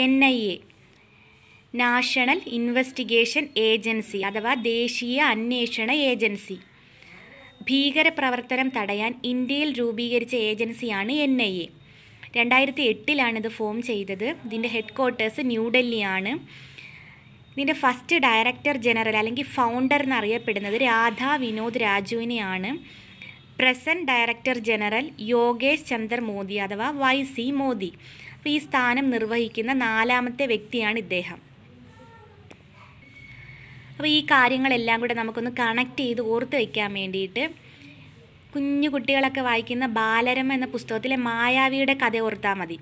N I A national investigation agency അഥവാ ദേശീയ അന്വേഷണ ഏജൻസി ഭീകരപ്രവർത്തനം തടയാൻ ഇന്ത്യയിൽ രൂപീകരിച്ച ഏജൻസിയാണ് എൻ ഐ എ രണ്ടായിരത്തി എട്ടിലാണിത് ഫോം ചെയ്തത് ഇതിൻ്റെ ഹെഡ് ക്വാർട്ടേഴ്സ് ന്യൂഡൽഹിയാണ് ഇതിൻ്റെ ഫസ്റ്റ് ഡയറക്ടർ ജനറൽ അല്ലെങ്കിൽ ഫൗണ്ടർ എന്നറിയപ്പെടുന്നത് രാധാ വിനോദ് രാജുവിനെയാണ് present director general Yogesh Chander Modi അഥവാ വൈ സി മോദി ഈ സ്ഥാനം നിർവഹിക്കുന്ന നാലാമത്തെ വ്യക്തിയാണ് ഇദ്ദേഹം അപ്പോൾ ഈ കാര്യങ്ങളെല്ലാം കൂടെ നമുക്കൊന്ന് കണക്ട് ചെയ്ത് ഓർത്ത് വയ്ക്കാൻ വേണ്ടിയിട്ട് കുഞ്ഞു കുട്ടികളൊക്കെ വായിക്കുന്ന ബാലരമ എന്ന പുസ്തകത്തിലെ മായാവിയുടെ കഥ ഓർത്താൽ മതി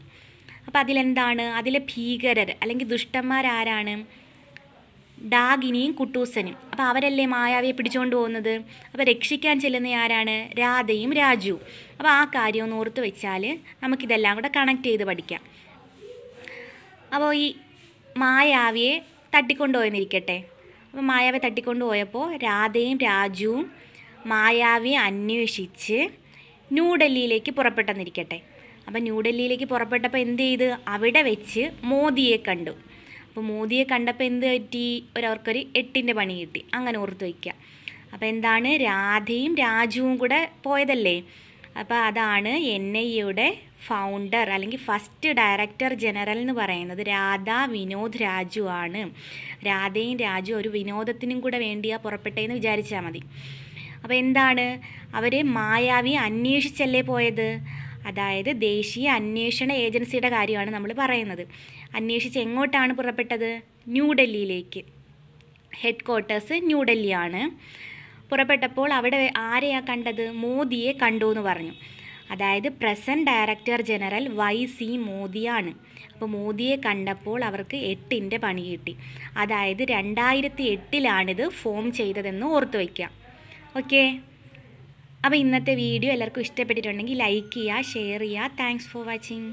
അപ്പോൾ അതിലെന്താണ് അതിലെ ഭീകരർ അല്ലെങ്കിൽ ദുഷ്ടന്മാരാരാണ് ഡാഗിനിയും കുട്ടൂസനും അപ്പോൾ അവരല്ലേ മായാവിയെ പിടിച്ചുകൊണ്ട് പോകുന്നത് അപ്പോൾ രക്ഷിക്കാൻ ചെല്ലുന്ന ആരാണ് രാധയും രാജു അപ്പോൾ ആ കാര്യം ഒന്ന് ഓർത്ത് വെച്ചാൽ നമുക്കിതെല്ലാം കൂടെ കണക്ട് ചെയ്ത് പഠിക്കാം അപ്പോൾ ഈ മായാവിയെ തട്ടിക്കൊണ്ടുപോയെന്നിരിക്കട്ടെ അപ്പോൾ മായാവിയെ പോയപ്പോൾ രാധയും രാജുവും മായാവിയെ അന്വേഷിച്ച് ന്യൂഡൽഹിയിലേക്ക് പുറപ്പെട്ടെന്നിരിക്കട്ടെ അപ്പോൾ ന്യൂഡൽഹിയിലേക്ക് പുറപ്പെട്ടപ്പോൾ എന്ത് ചെയ്ത് അവിടെ വെച്ച് മോദിയെ കണ്ടു അപ്പോൾ മോദിയെ കണ്ടപ്പോൾ എന്ത് പറ്റി ഒരവർക്കൊരു എട്ടിൻ്റെ പണി കിട്ടി അങ്ങനെ ഓർത്ത് വയ്ക്കുക അപ്പോൾ എന്താണ് രാധയും രാജുവും കൂടെ പോയതല്ലേ അപ്പോൾ അതാണ് എൻ ഐ എയുടെ ഫൗണ്ടർ അല്ലെങ്കിൽ ഫസ്റ്റ് ഡയറക്ടർ ജനറൽ എന്ന് പറയുന്നത് രാധ വിനോദ് രാജു ആണ് രാധയും രാജു ഒരു വിനോദത്തിനും കൂടെ വേണ്ടിയാ പുറപ്പെട്ടതെന്ന് വിചാരിച്ചാൽ മതി അപ്പോൾ എന്താണ് അവർ മായാവി അന്വേഷിച്ചല്ലേ പോയത് അതായത് ദേശീയ അന്വേഷണ ഏജൻസിയുടെ കാര്യമാണ് നമ്മൾ പറയുന്നത് അന്വേഷിച്ച് എങ്ങോട്ടാണ് പുറപ്പെട്ടത് ന്യൂഡൽഹിയിലേക്ക് ഹെഡ് ക്വാർട്ടേഴ്സ് ന്യൂഡൽഹിയാണ് പുറപ്പെട്ടപ്പോൾ അവിടെ ആരെയാണ് കണ്ടത് മോദിയെ കണ്ടു എന്ന് പറഞ്ഞു അതായത് present director general Y C മോദിയാണ് അപ്പോൾ മോദിയെ കണ്ടപ്പോൾ അവർക്ക് എട്ടിൻ്റെ പണി കിട്ടി അതായത് രണ്ടായിരത്തി എട്ടിലാണിത് ഫോം ചെയ്തതെന്ന് ഓർത്തു വയ്ക്കുക ഓക്കേ അപ്പോൾ ഇന്നത്തെ വീഡിയോ എല്ലാവർക്കും ഇഷ്ടപ്പെട്ടിട്ടുണ്ടെങ്കിൽ ലൈക്ക് ചെയ്യുക ഷെയർ ചെയ്യുക താങ്ക്സ് ഫോർ വാച്ചിങ്